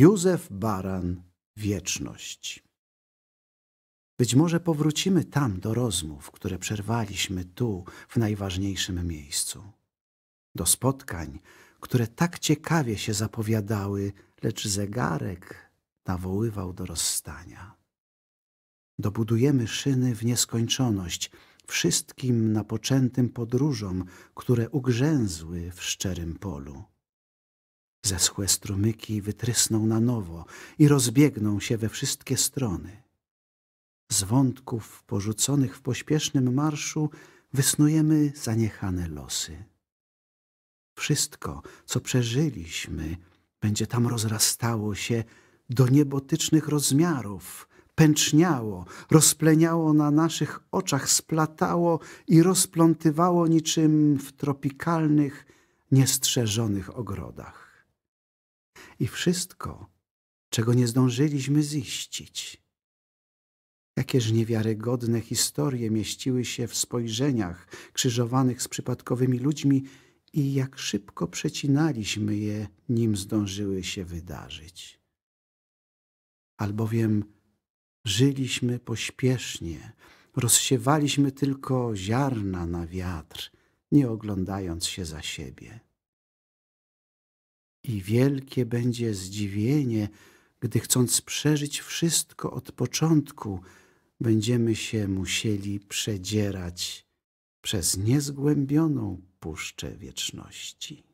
Józef Baran, Wieczność. Być może powrócimy tam do rozmów, które przerwaliśmy tu, w najważniejszym miejscu. Do spotkań, które tak ciekawie się zapowiadały, lecz zegarek nawoływał do rozstania. Dobudujemy szyny w nieskończoność wszystkim napoczętym podróżom, które ugrzęzły w szczerym polu. Zeschłe strumyki wytrysną na nowo i rozbiegną się we wszystkie strony. Z wątków porzuconych w pośpiesznym marszu wysnujemy zaniechane losy. Wszystko, co przeżyliśmy, będzie tam rozrastało się do niebotycznych rozmiarów, pęczniało, rozpleniało na naszych oczach, splatało i rozplątywało niczym w tropikalnych, niestrzeżonych ogrodach i wszystko, czego nie zdążyliśmy ziścić. Jakież niewiarygodne historie mieściły się w spojrzeniach krzyżowanych z przypadkowymi ludźmi i jak szybko przecinaliśmy je, nim zdążyły się wydarzyć. Albowiem żyliśmy pośpiesznie, rozsiewaliśmy tylko ziarna na wiatr, nie oglądając się za siebie. I wielkie będzie zdziwienie, gdy chcąc przeżyć wszystko od początku, będziemy się musieli przedzierać przez niezgłębioną puszczę wieczności.